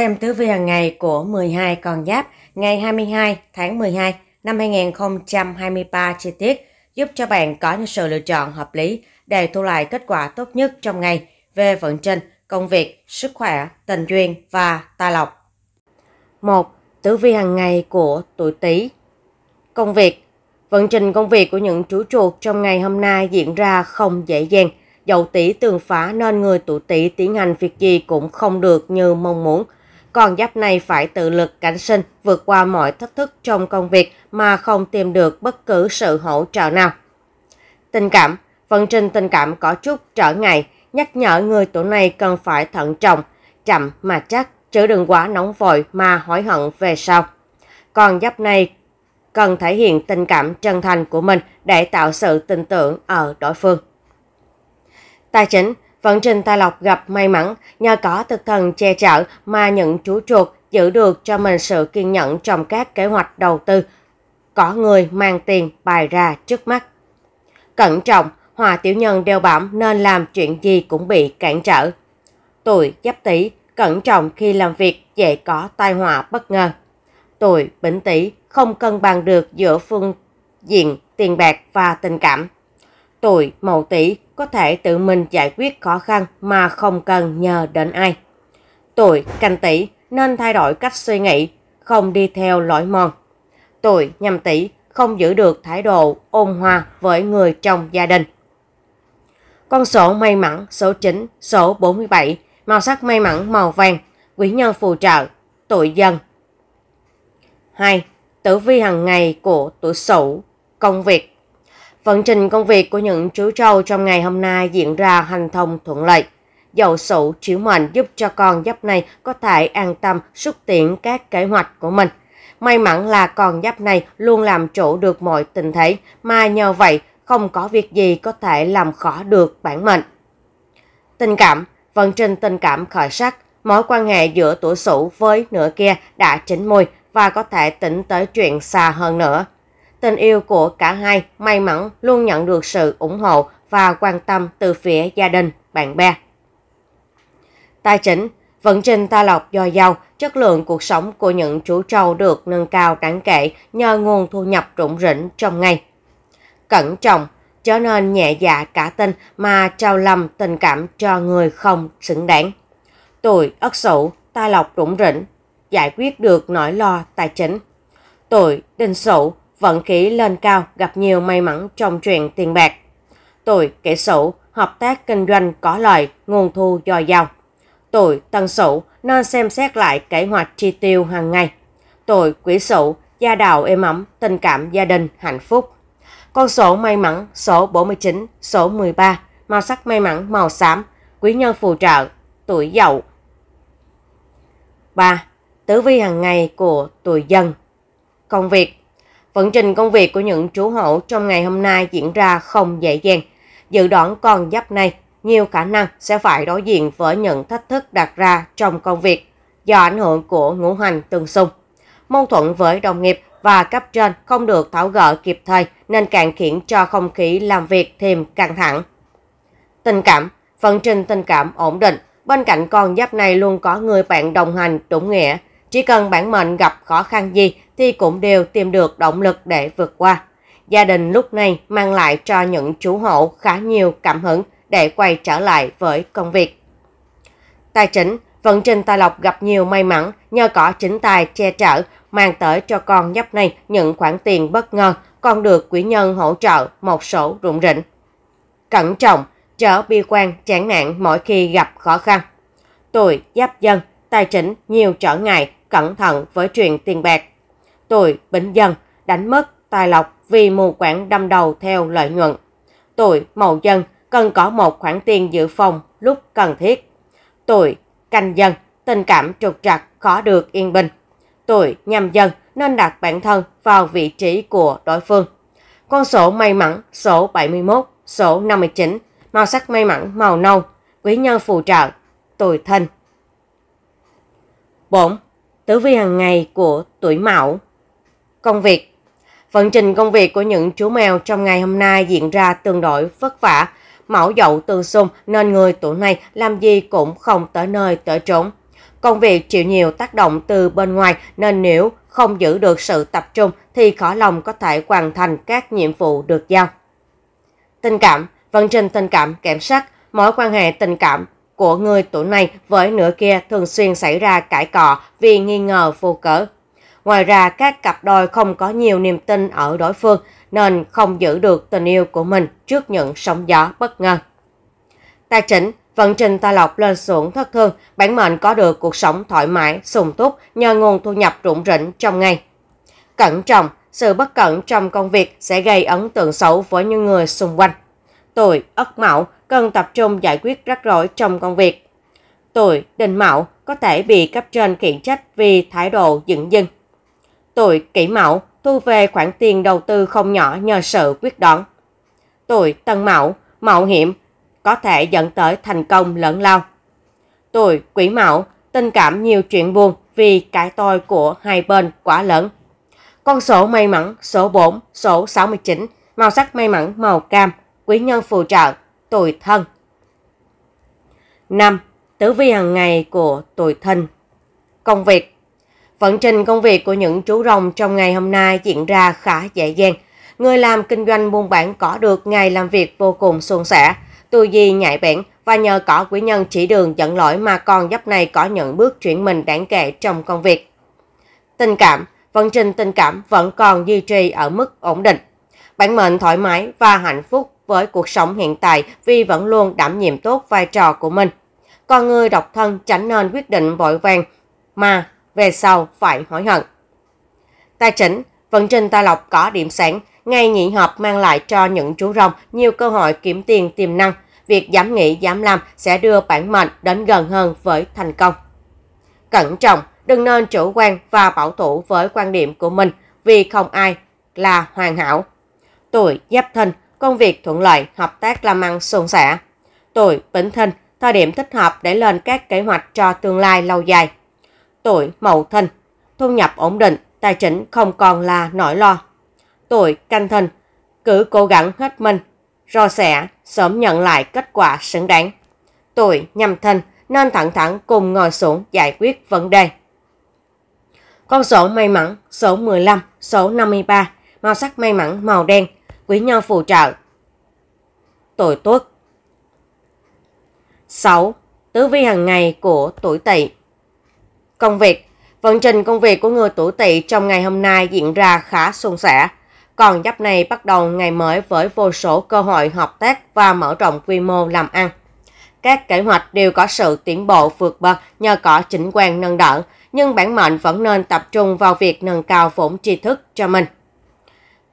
xem tứ vi hàng ngày của 12 con giáp ngày 22 tháng 12 năm 2023 chi tiết giúp cho bạn có những sự lựa chọn hợp lý để thu lại kết quả tốt nhất trong ngày về vận trình, công việc, sức khỏe, tình duyên và tài lộc. 1. Tử vi hàng ngày của tuổi Tý. Công việc Vận trình công việc của những chú chuột trong ngày hôm nay diễn ra không dễ dàng. dầu tỷ tường phá nên người tuổi tỷ tiến hành việc gì cũng không được như mong muốn – con giáp này phải tự lực cánh sinh, vượt qua mọi thách thức trong công việc mà không tìm được bất cứ sự hỗ trợ nào. Tình cảm Vận trình tình cảm có chút trở ngại, nhắc nhở người tuổi này cần phải thận trọng, chậm mà chắc, chứ đừng quá nóng vội mà hối hận về sau. Còn giáp này cần thể hiện tình cảm chân thành của mình để tạo sự tin tưởng ở đối phương. Tài chính Vận trình tài lộc gặp may mắn, nhờ có thực thần che chở mà những chú chuột giữ được cho mình sự kiên nhẫn trong các kế hoạch đầu tư. Có người mang tiền bài ra trước mắt. Cẩn trọng, hòa tiểu nhân đeo bám nên làm chuyện gì cũng bị cản trở. Tuổi giáp tý cẩn trọng khi làm việc dễ có tai họa bất ngờ. Tuổi bỉnh tý không cân bằng được giữa phương diện tiền bạc và tình cảm tuổi mậu tỵ có thể tự mình giải quyết khó khăn mà không cần nhờ đến ai. Tuổi canh tỵ nên thay đổi cách suy nghĩ, không đi theo lõi mòn. Tuổi nhâm tỵ không giữ được thái độ ôn hòa với người trong gia đình. Con số may mắn số 9, số 47, màu sắc may mắn màu vàng, quý nhân phù trợ, tuổi dần. 2. Tử vi hàng ngày của tuổi Sửu, công việc Vận trình công việc của những chú trâu trong ngày hôm nay diễn ra hành thông thuận lợi. Dầu sủ chiếu mệnh giúp cho con giáp này có thể an tâm xúc tiến các kế hoạch của mình. May mắn là con giáp này luôn làm chủ được mọi tình thế, mà nhờ vậy không có việc gì có thể làm khó được bản mệnh. Tình cảm, vận trình tình cảm khởi sắc, mối quan hệ giữa tuổi sửu với nửa kia đã chín môi và có thể tính tới chuyện xa hơn nữa. Tình yêu của cả hai may mắn luôn nhận được sự ủng hộ và quan tâm từ phía gia đình, bạn bè. Tài chính Vận trình ta lọc do giàu chất lượng cuộc sống của những chú trâu được nâng cao đáng kể nhờ nguồn thu nhập rủng rỉnh trong ngày. Cẩn trọng, trở nên nhẹ dạ cả tin mà trao lầm tình cảm cho người không xứng đáng. Tuổi ất sửu, ta lọc rủng rỉnh, giải quyết được nỗi lo tài chính. Tuổi đinh sửu, vận khí lên cao gặp nhiều may mắn trong chuyện tiền bạc. Tuổi kỷ sửu, hợp tác kinh doanh có lợi, nguồn thu dồi dào. Tuổi tân sửu nên xem xét lại kế hoạch chi tiêu hàng ngày. Tuổi quý sửu, gia đạo êm ấm, tình cảm gia đình hạnh phúc. Con số may mắn số 49, số 13, màu sắc may mắn màu xám, quý nhân phù trợ, tuổi dậu. 3. Tử vi hàng ngày của tuổi dân Công việc Vận trình công việc của những chú hổ trong ngày hôm nay diễn ra không dễ dàng. Dự đoán con giáp này nhiều khả năng sẽ phải đối diện với những thách thức đặt ra trong công việc do ảnh hưởng của ngũ hành tương xung. Mâu thuẫn với đồng nghiệp và cấp trên không được tháo gỡ kịp thời nên càng khiến cho không khí làm việc thêm căng thẳng. Tình cảm, vận trình tình cảm ổn định, bên cạnh con giáp này luôn có người bạn đồng hành đúng nghĩa. Chỉ cần bản mệnh gặp khó khăn gì thì cũng đều tìm được động lực để vượt qua. Gia đình lúc này mang lại cho những chủ hộ khá nhiều cảm hứng để quay trở lại với công việc. Tài chính, vận trình tài lộc gặp nhiều may mắn nhờ có chính tài che chở mang tới cho con nhóc này những khoản tiền bất ngờ còn được quỹ nhân hỗ trợ một số rụng rỉnh. Cẩn trọng, trở bi quan chán nản mỗi khi gặp khó khăn. Tuổi giáp dân, tài chính nhiều trở ngại, cẩn thận với chuyện tiền bạc. Tôi bệnh dân, đánh mất tài lộc vì mù quảng đâm đầu theo lợi nhuận. Tôi mậu dân, cần có một khoản tiền dự phòng lúc cần thiết. Tôi canh dân, tình cảm trục trặc khó được yên bình. Tôi nhằm dân nên đặt bản thân vào vị trí của đối phương. Con số may mắn số 71, số 59, màu sắc may mắn màu nâu, quý nhân phù trợ, tuổi thân. 4. Tử vi hàng ngày của tuổi Mão Công việc Vận trình công việc của những chú mèo trong ngày hôm nay diễn ra tương đối vất vả. Mão dậu từ xung nên người tuổi này làm gì cũng không tới nơi tới trốn. Công việc chịu nhiều tác động từ bên ngoài nên nếu không giữ được sự tập trung thì khó lòng có thể hoàn thành các nhiệm vụ được giao. Tình cảm, vận trình tình cảm kém sắc, mối quan hệ tình cảm của người tuổi này với nửa kia thường xuyên xảy ra cãi cọ vì nghi ngờ vô cớ. Ngoài ra, các cặp đôi không có nhiều niềm tin ở đối phương nên không giữ được tình yêu của mình trước những sóng gió bất ngờ. Tài chính Vận trình tài lộc lên xuống thất thương, bản mệnh có được cuộc sống thoải mái, sung túc nhờ nguồn thu nhập rủng rỉnh trong ngày. Cẩn trọng, sự bất cẩn trong công việc sẽ gây ấn tượng xấu với những người xung quanh. Tuổi Ất Mão cần tập trung giải quyết rắc rối trong công việc. Tuổi Đinh Mão có thể bị cấp trên khiển trách vì thái độ dững dưng. Tôi kỹ mẫu thu về khoản tiền đầu tư không nhỏ nhờ sự quyết đoán. Tôi tân mẫu, mạo hiểm, có thể dẫn tới thành công lớn lao. Tôi quỷ mẫu, tình cảm nhiều chuyện buồn vì cái tôi của hai bên quá lớn. Con số may mắn số 4, số 69, màu sắc may mắn màu cam, quý nhân phù trợ, tuổi thân. 5. Tử vi hàng ngày của tuổi thân Công việc Vận trình công việc của những chú rồng trong ngày hôm nay diễn ra khá dễ dàng. Người làm kinh doanh buôn bán cỏ được ngày làm việc vô cùng suôn sẻ, tư duy nhạy bén và nhờ cỏ quý nhân chỉ đường dẫn lỗi mà con dấp này có những bước chuyển mình đáng kể trong công việc. Tình cảm, vận trình tình cảm vẫn còn duy trì ở mức ổn định. Bản mệnh thoải mái và hạnh phúc với cuộc sống hiện tại vì vẫn luôn đảm nhiệm tốt vai trò của mình. Con người độc thân tránh nên quyết định vội vàng mà về sau phải hối hận. Tài chính, vận trình tài lộc có điểm sáng, ngay nhị hợp mang lại cho những chú rồng nhiều cơ hội kiếm tiền tiềm năng. Việc dám nghĩ, dám làm sẽ đưa bản mệnh đến gần hơn với thành công. Cẩn trọng, đừng nên chủ quan và bảo thủ với quan điểm của mình vì không ai là hoàn hảo. Tuổi Giáp thân công việc thuận lợi, hợp tác làm ăn suôn sẻ. Tuổi Bính thân thời điểm thích hợp để lên các kế hoạch cho tương lai lâu dài tuổi mậu thân, thu nhập ổn định, tài chính không còn là nỗi lo. Tuổi canh thân, cứ cố gắng hết mình, rồi sẽ sớm nhận lại kết quả xứng đáng. Tuổi nhâm thân nên thẳng thẳng cùng ngồi xuống giải quyết vấn đề. Con số may mắn số 15, số 53, màu sắc may mắn màu đen, quý nhân phù trợ. Tuổi tuất 6. Tứ vi hàng ngày của tuổi tỵ Công việc Vận trình công việc của người tuổi tỵ trong ngày hôm nay diễn ra khá suôn sẻ. Còn giáp này bắt đầu ngày mới với vô số cơ hội hợp tác và mở rộng quy mô làm ăn. Các kế hoạch đều có sự tiến bộ vượt bậc nhờ có chỉnh quan nâng đỡ, nhưng bản mệnh vẫn nên tập trung vào việc nâng cao vốn tri thức cho mình.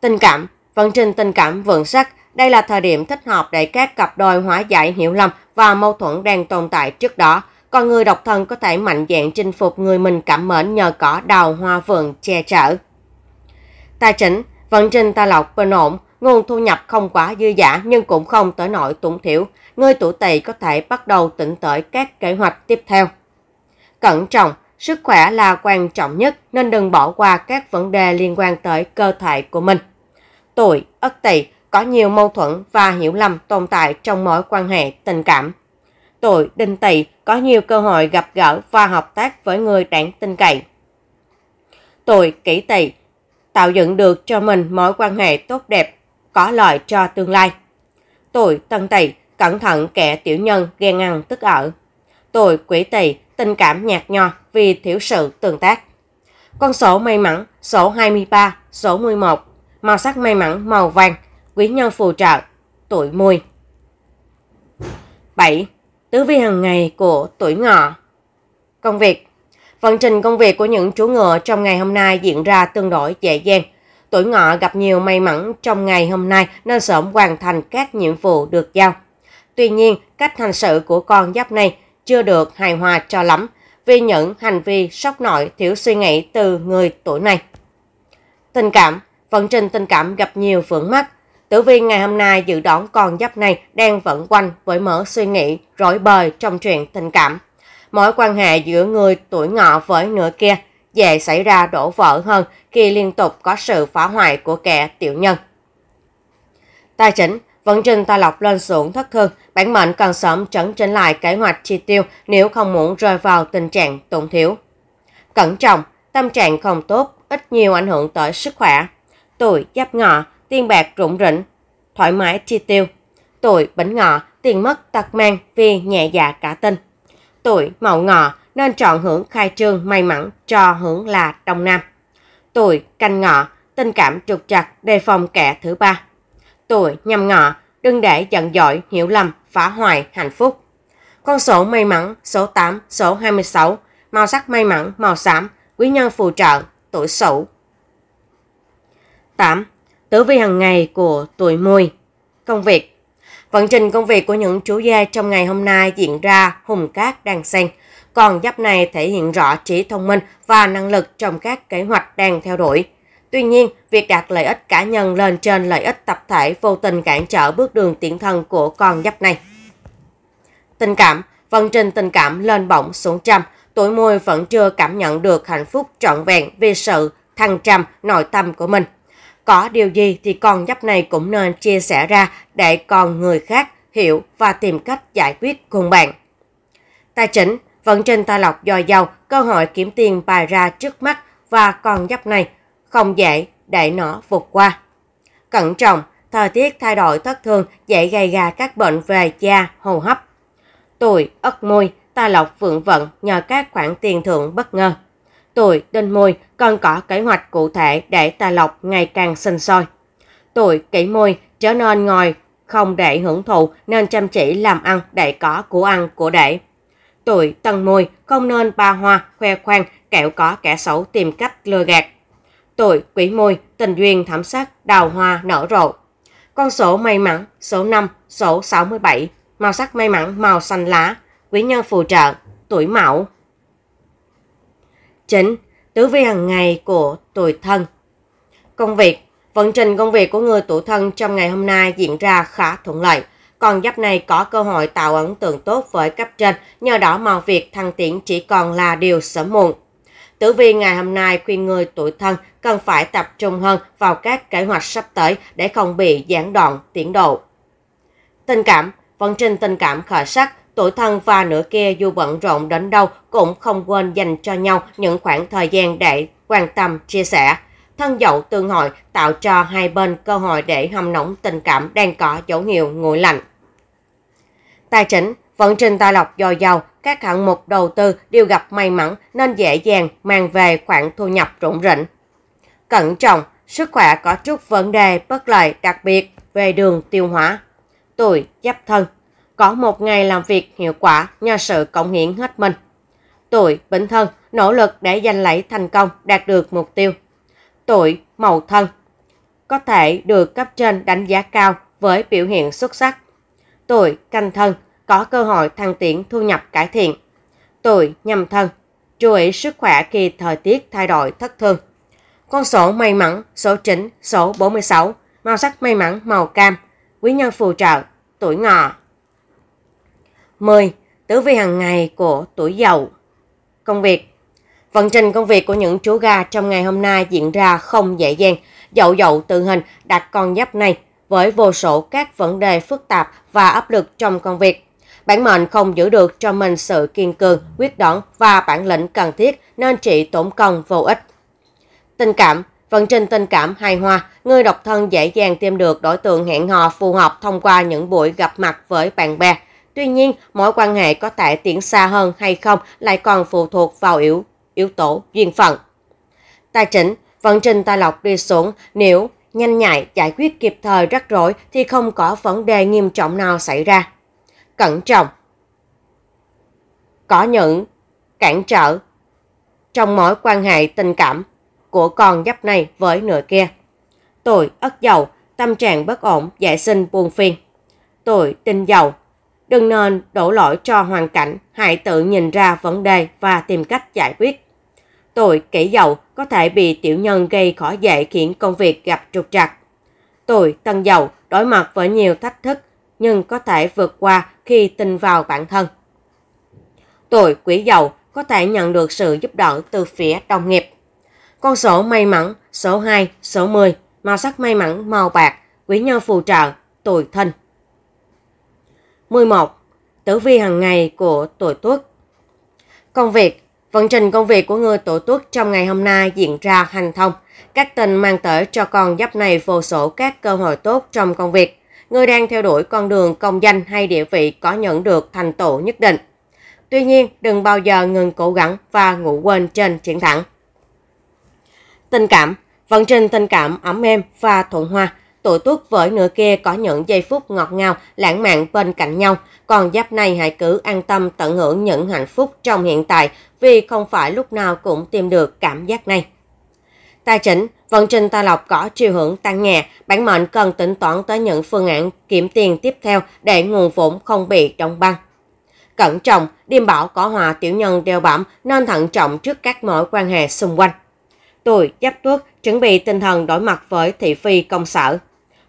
Tình cảm Vận trình tình cảm vượng sắc đây là thời điểm thích hợp để các cặp đôi hóa giải hiểu lầm và mâu thuẫn đang tồn tại trước đó – còn người độc thân có thể mạnh dạn chinh phục người mình cảm mến nhờ cỏ đào hoa vườn che chở. Tài chính, vận trình tài lộc bình ổn, nguồn thu nhập không quá dư giả nhưng cũng không tới nỗi túng thiểu. Người tuổi tỵ có thể bắt đầu tỉnh tới các kế hoạch tiếp theo. Cẩn trọng, sức khỏe là quan trọng nhất nên đừng bỏ qua các vấn đề liên quan tới cơ thể của mình. Tuổi, ất tỵ có nhiều mâu thuẫn và hiểu lầm tồn tại trong mối quan hệ tình cảm tuổi đinh tỵ có nhiều cơ hội gặp gỡ và hợp tác với người đáng tin cậy. Tuổi kỷ tỵ tạo dựng được cho mình mối quan hệ tốt đẹp, có lợi cho tương lai. Tuổi tân tỵ cẩn thận kẻ tiểu nhân ghen ăn tức ở. Tuổi quỷ tỵ tình cảm nhạt nhòa vì thiếu sự tương tác. Con số may mắn số 23, số 11, màu sắc may mắn màu vàng, quý nhân phù trợ, tuổi mùi. 7 tứ vi hàng ngày của tuổi ngọ. Công việc Vận trình công việc của những chú ngựa trong ngày hôm nay diễn ra tương đối dễ dàng. Tuổi ngọ gặp nhiều may mắn trong ngày hôm nay nên sớm hoàn thành các nhiệm vụ được giao. Tuy nhiên, cách hành sự của con giáp này chưa được hài hòa cho lắm vì những hành vi sốc nổi thiếu suy nghĩ từ người tuổi này. Tình cảm Vận trình tình cảm gặp nhiều vướng mắt Tử vi ngày hôm nay dự đoán con giáp này đang vận quanh với mở suy nghĩ rối bời trong chuyện tình cảm. Mối quan hệ giữa người tuổi ngọ với nửa kia dễ xảy ra đổ vỡ hơn khi liên tục có sự phá hoại của kẻ tiểu nhân. Tài chính, vận trình tài lộc lên xuống thất thường, bản mệnh cần sớm chấn chỉnh lại kế hoạch chi tiêu nếu không muốn rơi vào tình trạng tổn thiếu. Cẩn trọng, tâm trạng không tốt, ít nhiều ảnh hưởng tới sức khỏe. Tuổi giáp ngọ tiền bạc rụng rỉnh, thoải mái chi tiêu. Tuổi bính ngọ, tiền mất tật mang vì nhẹ dạ cả tin. Tuổi mậu ngọ nên chọn hưởng khai trương may mắn cho hưởng là đông nam. Tuổi canh ngọ, tình cảm trục chặt, đề phòng kẻ thứ ba. Tuổi nhâm ngọ, đừng để giận dỗi, hiểu lầm, phá hoại hạnh phúc. Con số may mắn số 8, số 26, màu sắc may mắn màu xám, quý nhân phù trợ, tuổi sửu. 8 tới với hàng ngày của tuổi mùi. Công việc Vận trình công việc của những chú gia trong ngày hôm nay diễn ra hùng cát đang xen. Còn giáp này thể hiện rõ trí thông minh và năng lực trong các kế hoạch đang theo đuổi. Tuy nhiên, việc đặt lợi ích cá nhân lên trên lợi ích tập thể vô tình cản trở bước đường tiến thân của con giáp này. Tình cảm Vận trình tình cảm lên bổng xuống trăm, tuổi mùi vẫn chưa cảm nhận được hạnh phúc trọn vẹn vì sự thăng trầm nội tâm của mình. Có điều gì thì con nhóc này cũng nên chia sẻ ra để còn người khác hiểu và tìm cách giải quyết cùng bạn. Tài chính, vận trình tài lộc dồi dào, cơ hội kiếm tiền bài ra trước mắt và con nhóc này không dễ để nó vượt qua. Cẩn trọng, thời tiết thay đổi thất thường dễ gây ra các bệnh về da, hô hấp. Tuổi, ất môi, tài lộc vượng vận nhờ các khoản tiền thưởng bất ngờ. Tuổi đinh mùi còn có kế hoạch cụ thể để tài Lộc ngày càng sinh sôi. Tuổi kỷ mùi trở nên ngồi không để hưởng thụ nên chăm chỉ làm ăn để có của ăn của để. Tuổi tân mùi không nên ba hoa, khoe khoang, kẹo có kẻ xấu tìm cách lừa gạt. Tuổi quỷ mùi tình duyên thảm sắc, đào hoa nở rộ. Con số may mắn, số 5, số 67, màu sắc may mắn màu xanh lá, quý nhân phù trợ, tuổi mão. Chính, tử vi hàng ngày của tuổi thân. Công việc Vận trình công việc của người tuổi thân trong ngày hôm nay diễn ra khá thuận lợi. Con giáp này có cơ hội tạo ấn tượng tốt với cấp trên, nhờ đó mà việc thăng tiến chỉ còn là điều sớm muộn. Tử vi ngày hôm nay khuyên người tuổi thân cần phải tập trung hơn vào các kế hoạch sắp tới để không bị gián đoạn tiến độ. Tình cảm Vận trình tình cảm khởi sắc, Tuổi thân và nửa kia dù bận rộn đến đâu cũng không quên dành cho nhau những khoảng thời gian để quan tâm, chia sẻ. Thân dậu tương hội tạo cho hai bên cơ hội để hâm nóng tình cảm đang có dấu hiệu nguội lạnh. Tài chính, vận trình tài lộc dồi dào, các hạng mục đầu tư đều gặp may mắn nên dễ dàng mang về khoản thu nhập rủng rỉnh. Cẩn trọng, sức khỏe có chút vấn đề bất lợi đặc biệt về đường tiêu hóa. Tuổi giáp thân có một ngày làm việc hiệu quả nhờ sự cống hiến hết mình. Tuổi Bính Thân nỗ lực để giành lấy thành công đạt được mục tiêu. Tuổi Mậu Thân có thể được cấp trên đánh giá cao với biểu hiện xuất sắc. Tuổi Canh Thân có cơ hội thăng tiến thu nhập cải thiện. Tuổi Nhâm Thân chú ý sức khỏe khi thời tiết thay đổi thất thường. Con số may mắn số 9, số 46, màu sắc may mắn màu cam, quý nhân phù trợ, tuổi ngọ. 10. Tử vi hàng ngày của tuổi dậu Công việc Vận trình công việc của những chú gà trong ngày hôm nay diễn ra không dễ dàng. Dậu dậu tự hình đặt con giáp này với vô số các vấn đề phức tạp và áp lực trong công việc. Bản mệnh không giữ được cho mình sự kiên cường, quyết đoán và bản lĩnh cần thiết nên chỉ tổn công vô ích. Tình cảm Vận trình tình cảm hài hòa, người độc thân dễ dàng tìm được đối tượng hẹn hò phù hợp thông qua những buổi gặp mặt với bạn bè. Tuy nhiên, mối quan hệ có thể tiến xa hơn hay không lại còn phụ thuộc vào yếu yếu tố duyên phận. Tài chính, vận trình tài lộc đi xuống, nếu nhanh nhạy giải quyết kịp thời rắc rối thì không có vấn đề nghiêm trọng nào xảy ra. Cẩn trọng. Có những cản trở trong mối quan hệ tình cảm của con giáp này với nửa kia. Tuổi ất dầu, tâm trạng bất ổn, dễ sinh buồn phiền. Tuổi tinh dầu, Đừng nên đổ lỗi cho hoàn cảnh, hãy tự nhìn ra vấn đề và tìm cách giải quyết. Tôi kỹ giàu có thể bị tiểu nhân gây khó dễ khiến công việc gặp trục trặc. Tôi tân giàu đối mặt với nhiều thách thức nhưng có thể vượt qua khi tin vào bản thân. Tôi quỹ giàu có thể nhận được sự giúp đỡ từ phía đồng nghiệp. Con số may mắn số 2, số 10, màu sắc may mắn màu bạc, quý nhân phù trợ, tuổi thân. 11. Tử vi hàng ngày của tuổi Tuất. Công việc Vận trình công việc của người tuổi tuất trong ngày hôm nay diễn ra hành thông. Các tình mang tới cho con giáp này vô số các cơ hội tốt trong công việc. Người đang theo đuổi con đường công danh hay địa vị có nhận được thành tựu nhất định. Tuy nhiên, đừng bao giờ ngừng cố gắng và ngủ quên trên chiến thắng. Tình cảm Vận trình tình cảm ấm êm và thuận hòa Tụi tuốt với nửa kia có những giây phút ngọt ngào, lãng mạn bên cạnh nhau. Còn giáp này hãy cứ an tâm tận hưởng những hạnh phúc trong hiện tại vì không phải lúc nào cũng tìm được cảm giác này. Tài chính, vận trình tài lộc có chiều hưởng tăng nhẹ, bản mệnh cần tính toán tới những phương án kiểm tiền tiếp theo để nguồn vốn không bị đông băng. Cẩn trọng, điềm bảo có hòa tiểu nhân đeo bám nên thận trọng trước các mối quan hệ xung quanh. Tuổi giáp tuất chuẩn bị tinh thần đối mặt với thị phi công sở.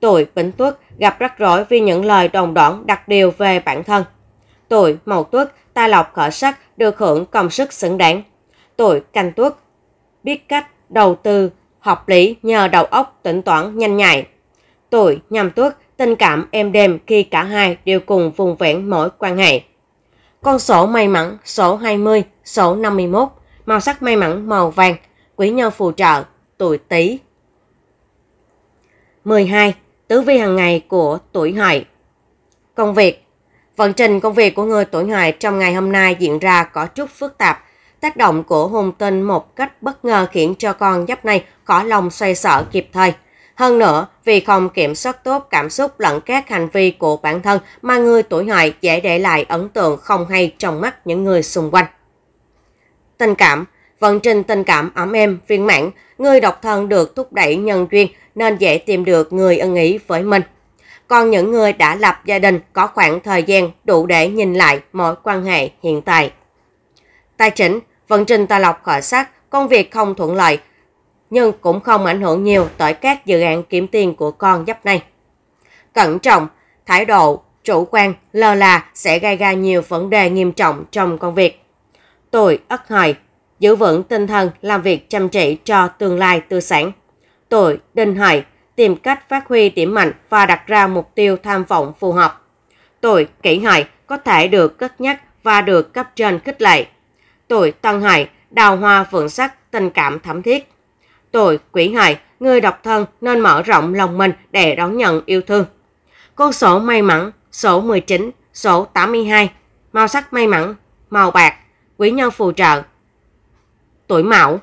Tôi, Vĩnh Tuất, gặp rắc rối vì những lời đồng đoản đặc điều về bản thân. Tôi, Mậu Tuất, tài lộc khởi sắc, được hưởng công sức xứng đáng. Tôi, Canh Tuất, biết cách đầu tư, hợp lý nhờ đầu óc tỉnh toán nhanh nhạy. Tôi, Nhâm Tuất, tình cảm êm đềm khi cả hai đều cùng vùng vẹn mỗi quan hệ. Con số may mắn số 20, số 51, màu sắc may mắn màu vàng, quý nhân phù trợ, tuổi Tý. 12 tử vi hàng ngày của tuổi hợi. Công việc Vận trình công việc của người tuổi hợi trong ngày hôm nay diễn ra có chút phức tạp. Tác động của hung tinh một cách bất ngờ khiến cho con giáp này khó lòng xoay sở kịp thời. Hơn nữa, vì không kiểm soát tốt cảm xúc lẫn các hành vi của bản thân mà người tuổi hợi dễ để lại ấn tượng không hay trong mắt những người xung quanh. Tình cảm vận trình tình cảm ấm êm, viên mãn, người độc thân được thúc đẩy nhân duyên nên dễ tìm được người ân ý với mình. Còn những người đã lập gia đình có khoảng thời gian đủ để nhìn lại mối quan hệ hiện tại. Tài chính, vận trình tài lộc khởi sắc, công việc không thuận lợi, nhưng cũng không ảnh hưởng nhiều tới các dự án kiếm tiền của con giáp này. Cẩn trọng, thái độ, chủ quan, lơ là sẽ gây ra nhiều vấn đề nghiêm trọng trong công việc. Tuổi Ất Hợi giữ vững tinh thần làm việc chăm chỉ cho tương lai tươi sáng. Tuổi Đinh Hợi tìm cách phát huy điểm mạnh và đặt ra mục tiêu tham vọng phù hợp. Tuổi Kỷ Hợi có thể được cất nhắc và được cấp trên khích lệ. Tuổi Tân Hợi đào hoa vượng sắc, tình cảm thẩm thiết. Tuổi Quỷ Hợi người độc thân nên mở rộng lòng mình để đón nhận yêu thương. Con sổ may mắn sổ 19, số 82, màu sắc may mắn, màu bạc, quý nhân phù trợ, tuổi mão